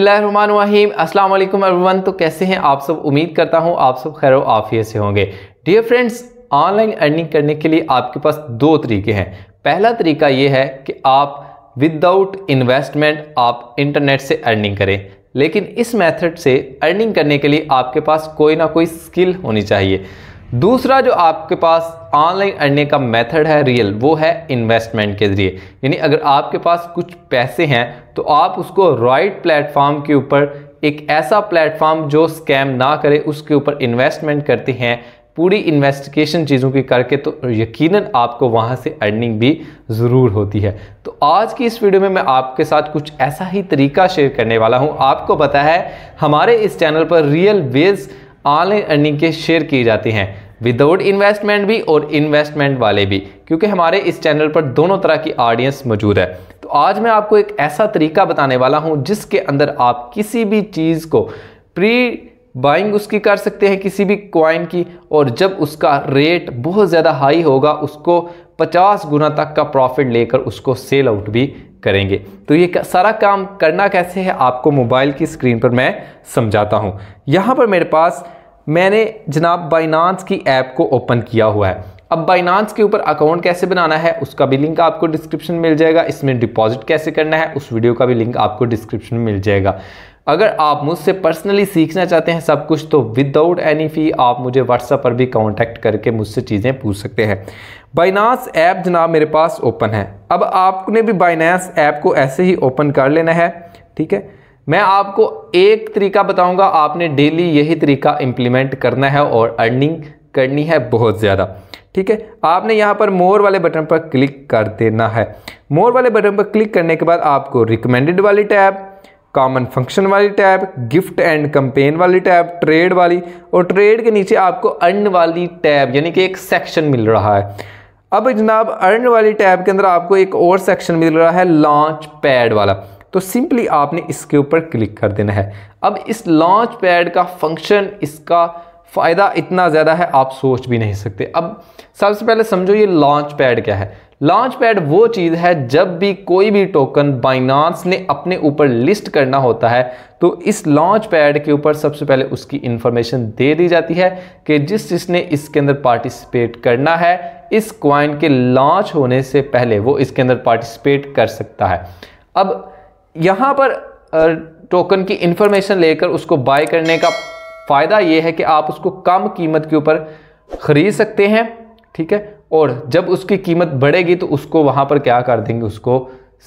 अस्सलाम वालेकुम एवरीवन तो कैसे हैं आप सब उम्मीद करता हूं आप सब खैर आफियत से होंगे डियर फ्रेंड्स ऑनलाइन अर्निंग करने के लिए आपके पास दो तरीके हैं पहला तरीका ये है कि आप विदाउट इन्वेस्टमेंट आप इंटरनेट से अर्निंग करें लेकिन इस मेथड से अर्निंग करने के लिए आपके पास कोई ना कोई स्किल होनी चाहिए दूसरा जो आपके पास ऑनलाइन अर्निंग का मेथड है रियल वो है इन्वेस्टमेंट के ज़रिए यानी अगर आपके पास कुछ पैसे हैं तो आप उसको राइट प्लेटफॉर्म के ऊपर एक ऐसा प्लेटफॉर्म जो स्कैम ना करे उसके ऊपर इन्वेस्टमेंट करते हैं पूरी इन्वेस्टिगेशन चीज़ों की करके तो यकीनन आपको वहाँ से अर्निंग भी ज़रूर होती है तो आज की इस वीडियो में मैं आपके साथ कुछ ऐसा ही तरीका शेयर करने वाला हूँ आपको पता है हमारे इस चैनल पर रियल वेज़ ऑनलाइन अर्निंग के शेयर की जाती हैं विदाउट इन्वेस्टमेंट भी और इन्वेस्टमेंट वाले भी क्योंकि हमारे इस चैनल पर दोनों तरह की ऑडियंस मौजूद है तो आज मैं आपको एक ऐसा तरीका बताने वाला हूं जिसके अंदर आप किसी भी चीज़ को प्री बाइंग उसकी कर सकते हैं किसी भी क्वाइन की और जब उसका रेट बहुत ज़्यादा हाई होगा उसको 50 गुना तक का प्रॉफिट लेकर उसको सेल आउट भी करेंगे तो ये सारा काम करना कैसे है आपको मोबाइल की स्क्रीन पर मैं समझाता हूँ यहाँ पर मेरे पास मैंने जनाब बाइनांस की ऐप को ओपन किया हुआ है अब बाइनांस के ऊपर अकाउंट कैसे बनाना है उसका भी लिंक आपको डिस्क्रिप्शन मिल जाएगा इसमें डिपॉजिट कैसे करना है उस वीडियो का भी लिंक आपको डिस्क्रिप्शन में मिल जाएगा अगर आप मुझसे पर्सनली सीखना चाहते हैं सब कुछ तो विदाउट एनी फ़ी आप मुझे व्हाट्सअप पर भी कॉन्टैक्ट करके मुझसे चीज़ें पूछ सकते हैं बाइनास ऐप जनाब मेरे पास ओपन है अब आपने भी बाइनास ऐप को ऐसे ही ओपन कर लेना है ठीक है मैं आपको एक तरीका बताऊंगा आपने डेली यही तरीका इम्प्लीमेंट करना है और अर्निंग करनी है बहुत ज़्यादा ठीक है आपने यहाँ पर मोर वाले बटन पर क्लिक कर देना है मोर वाले बटन पर क्लिक करने के बाद आपको रिकमेंडेड वाली टैब कॉमन फंक्शन वाली टैब गिफ्ट एंड कंपेन वाली टैब ट्रेड वाली और ट्रेड के नीचे आपको अर्न वाली टैब यानी कि एक सेक्शन मिल रहा है अब जनाब अर्न वाली टैब के अंदर आपको एक और सेक्शन मिल रहा है लॉन्च पैड वाला तो सिंपली आपने इसके ऊपर क्लिक कर देना है अब इस लॉन्च पैड का फंक्शन इसका फ़ायदा इतना ज़्यादा है आप सोच भी नहीं सकते अब सबसे पहले समझो ये लॉन्च पैड क्या है लॉन्च पैड वो चीज़ है जब भी कोई भी टोकन बाइनांस ने अपने ऊपर लिस्ट करना होता है तो इस लॉन्च पैड के ऊपर सबसे पहले उसकी इन्फॉर्मेशन दे दी जाती है कि जिस जिसने इसके अंदर पार्टिसिपेट करना है इस क्वाइन के लॉन्च होने से पहले वो इसके अंदर पार्टिसिपेट कर सकता है अब यहाँ पर टोकन की इंफॉर्मेशन लेकर उसको बाय करने का फ़ायदा ये है कि आप उसको कम कीमत के ऊपर ख़रीद सकते हैं ठीक है और जब उसकी कीमत बढ़ेगी तो उसको वहाँ पर क्या कर देंगे उसको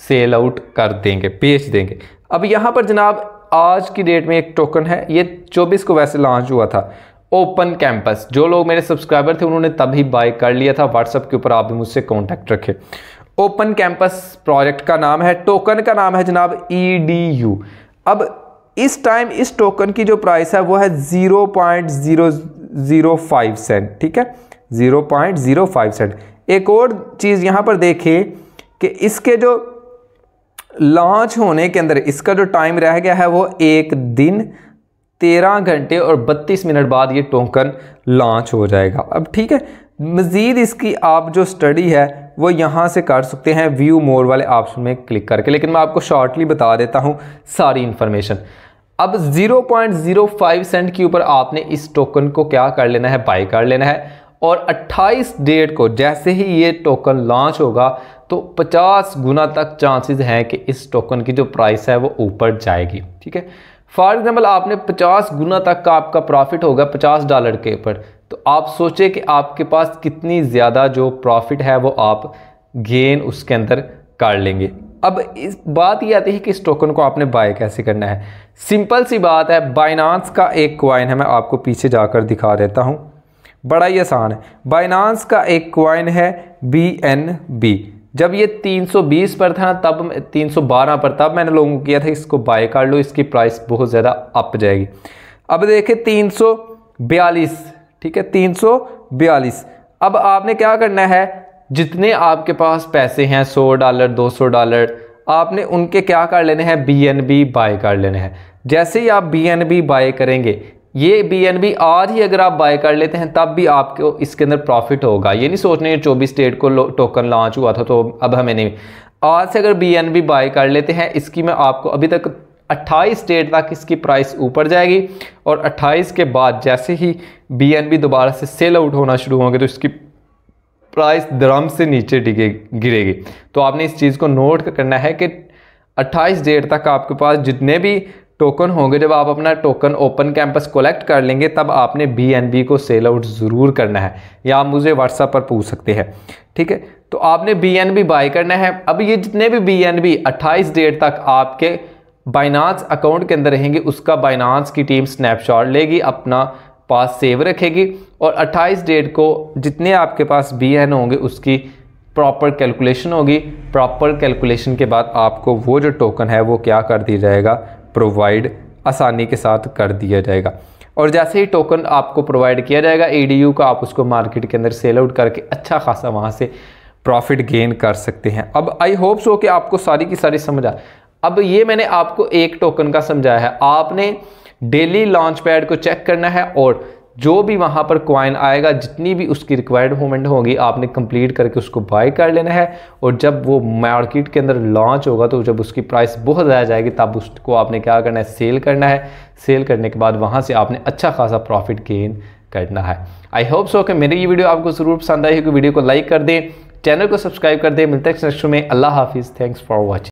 सेल आउट कर देंगे बेच देंगे अब यहाँ पर जनाब आज की डेट में एक टोकन है ये 24 को वैसे लॉन्च हुआ था ओपन कैंपस जो लोग मेरे सब्सक्राइबर थे उन्होंने तभी बाय कर लिया था व्हाट्सअप के ऊपर आप भी मुझसे कांटेक्ट रखे ओपन कैंपस प्रोजेक्ट का नाम है टोकन का नाम है जनाब ई डी यू अब इस टाइम इस टोकन की जो प्राइस है वो है zero point zero zero five cent ठीक है zero point zero five cent एक और चीज़ यहाँ पर देखें कि इसके जो लॉन्च होने के अंदर इसका जो टाइम रह गया है वो एक दिन तेरह घंटे और बत्तीस मिनट बाद ये टोकन लॉन्च हो जाएगा अब ठीक है मज़ीद इसकी आप जो स्टडी है वो यहाँ से कर सकते हैं व्यू मोर वाले ऑप्शन में क्लिक करके लेकिन मैं आपको शॉर्टली बता देता हूँ सारी इन्फॉर्मेशन अब 0.05 सेंट के ऊपर आपने इस टोकन को क्या कर लेना है बाई कर लेना है और 28 डेट को जैसे ही ये टोकन लॉन्च होगा तो 50 गुना तक चांसेस हैं कि इस टोकन की जो प्राइस है वो ऊपर जाएगी ठीक है फॉर एग्ज़ाम्पल आपने 50 गुना तक का आपका प्रॉफिट होगा 50 डॉलर के ऊपर तो आप सोचें कि आपके पास कितनी ज़्यादा जो प्रॉफिट है वो आप गेन उसके अंदर कर लेंगे अब इस बात ये आती है कि इस टोकन को आपने बाय कैसे करना है सिंपल सी बात है बाइनांस का एक क्वाइन है मैं आपको पीछे जाकर दिखा देता हूँ बड़ा ही आसान है बाइनांस का एक क्वाइन है बी एन बी जब ये 320 पर था तब 312 पर तब मैंने लोगों को किया था इसको बाय कर लो इसकी प्राइस बहुत ज़्यादा अप जाएगी अब देखें तीन ठीक है तीन सौ बयालीस अब आपने क्या करना है जितने आपके पास पैसे हैं सौ डॉलर दो सौ डॉलर आपने उनके क्या कर लेने हैं बी एन बी बाय कर लेने हैं जैसे ही आप बी एन बी बाय करेंगे ये बी एन बी आज ही अगर आप बाय कर लेते हैं तब भी आपको इसके अंदर प्रॉफिट होगा ये नहीं सोचने चौबीस स्टेट को टोकन लॉन्च हुआ था तो अब हमें नहीं आज से अगर बी एन बी बाय कर लेते हैं इसकी मैं आपको अभी तक अट्ठाईस डेट तक इसकी प्राइस ऊपर जाएगी और अट्ठाईस के बाद जैसे ही बी दोबारा से सेल आउट होना शुरू होंगे तो इसकी प्राइस दरम से नीचे डिगे गिरेगी तो आपने इस चीज़ को नोट करना है कि 28 डेट तक आपके पास जितने भी टोकन होंगे जब आप अपना टोकन ओपन कैंपस कलेक्ट कर लेंगे तब आपने बी को सेल आउट ज़रूर करना है या आप मुझे व्हाट्सएप पर पूछ सकते हैं ठीक है तो आपने बी एन बाई करना है अब ये जितने भी बी अट्ठाईस डेट तक आपके बाइनांस अकाउंट के अंदर रहेंगे उसका बाइनांस की टीम स्नैपशॉट लेगी अपना पास सेव रखेगी और 28 डेट को जितने आपके पास बी एन होंगे उसकी प्रॉपर कैलकुलेशन होगी प्रॉपर कैलकुलेशन के बाद आपको वो जो टोकन है वो क्या कर दिया जाएगा प्रोवाइड आसानी के साथ कर दिया जाएगा और जैसे ही टोकन आपको प्रोवाइड किया जाएगा ई का आप उसको मार्केट के अंदर सेल आउट करके अच्छा खासा वहाँ से प्रॉफिट गेन कर सकते हैं अब आई होप सो कि आपको सारी की सारी समझ आ अब ये मैंने आपको एक टोकन का समझाया है आपने डेली लॉन्च पैड को चेक करना है और जो भी वहाँ पर क्वाइन आएगा जितनी भी उसकी रिक्वायर्ड मूवमेंट होगी आपने कंप्लीट करके उसको बाई कर लेना है और जब वो मार्केट के अंदर लॉन्च होगा तो जब उसकी प्राइस बहुत ज़्यादा जाएगी तब उसको आपने क्या करना है सेल करना है सेल करने के बाद वहाँ से आपने अच्छा खासा प्रॉफिट गेन करना है आई होप सो कि मेरी ये वीडियो आपको ज़रूर पसंद आई होगी वीडियो को लाइक कर दें चैनल को सब्सक्राइब कर दें मिलते हैं नेक्स्ट में अल्लाह हाफिज़ थैंक्स फॉर वॉचिंग